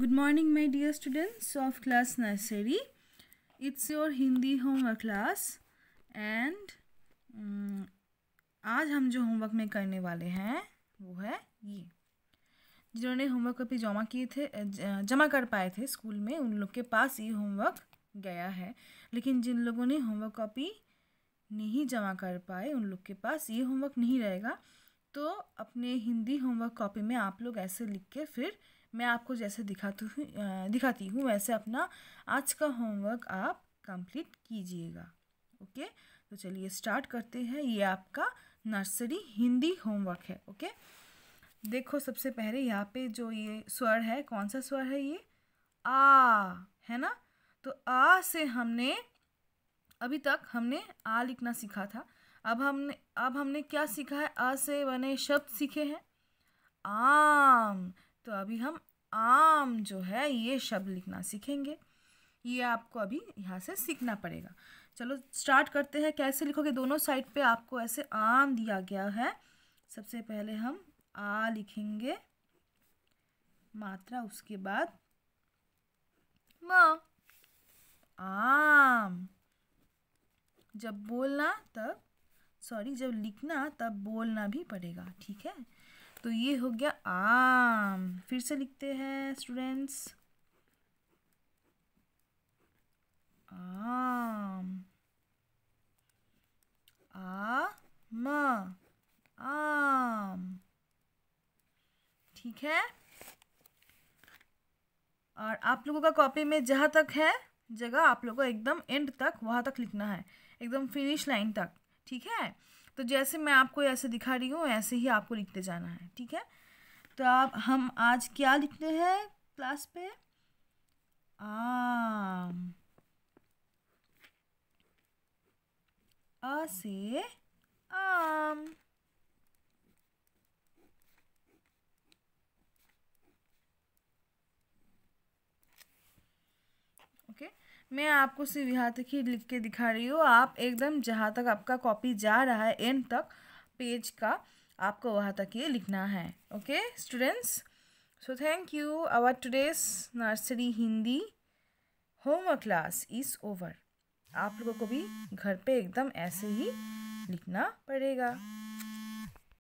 good morning my dear students of class nursery it's your Hindi homework class and आज हम जो homework में करने वाले हैं वो है ये जिन्होंने होमवर्क कॉपी जमा किए थे जमा कर पाए थे स्कूल में उन लोग के पास ये होमवर्क गया है लेकिन जिन लोगों ने होमवर्क कॉपी नहीं जमा कर पाए उन लोग के पास ये होमवर्क नहीं रहेगा तो अपने हिंदी होमवर्क कॉपी में आप लोग ऐसे लिख के फिर मैं आपको जैसे दिखाती हूँ दिखाती हूँ वैसे अपना आज का होमवर्क आप कंप्लीट कीजिएगा ओके तो चलिए स्टार्ट करते हैं ये आपका नर्सरी हिंदी होमवर्क है ओके देखो सबसे पहले यहाँ पे जो ये स्वर है कौन सा स्वर है ये आ है ना तो आ से हमने अभी तक हमने आ लिखना सीखा था अब हमने अब हमने क्या सीखा है आ से बने शब्द सीखे हैं आम तो अभी हम आम जो है ये शब्द लिखना सीखेंगे ये आपको अभी यहाँ से सीखना पड़ेगा चलो स्टार्ट करते हैं कैसे लिखोगे दोनों साइड पे आपको ऐसे आम दिया गया है सबसे पहले हम आ लिखेंगे मात्रा उसके बाद म आम जब बोलना तब सॉरी जब लिखना तब बोलना भी पड़ेगा ठीक है तो ये हो गया आम फिर से लिखते हैं स्टूडेंट्स आम आ म आम ठीक है और आप लोगों का कॉपी में जहाँ तक है जगह आप लोगों को एकदम एंड तक वहाँ तक लिखना है एकदम फिनिश लाइन तक ठीक है तो जैसे मैं आपको ऐसे दिखा रही हूँ ऐसे ही आपको लिखते जाना है ठीक है तो आप हम आज क्या लिखते हैं क्लास पे आम आ से ओके मैं आपको सिर्फ यहाँ तक ही लिख के दिखा रही हूँ आप एकदम जहाँ तक आपका कॉपी जा रहा है एंड तक पेज का आपको वहाँ तक ये लिखना है okay students so thank you our today's nursery Hindi homework class is over आप लोगों को भी घर पे एकदम ऐसे ही लिखना पड़ेगा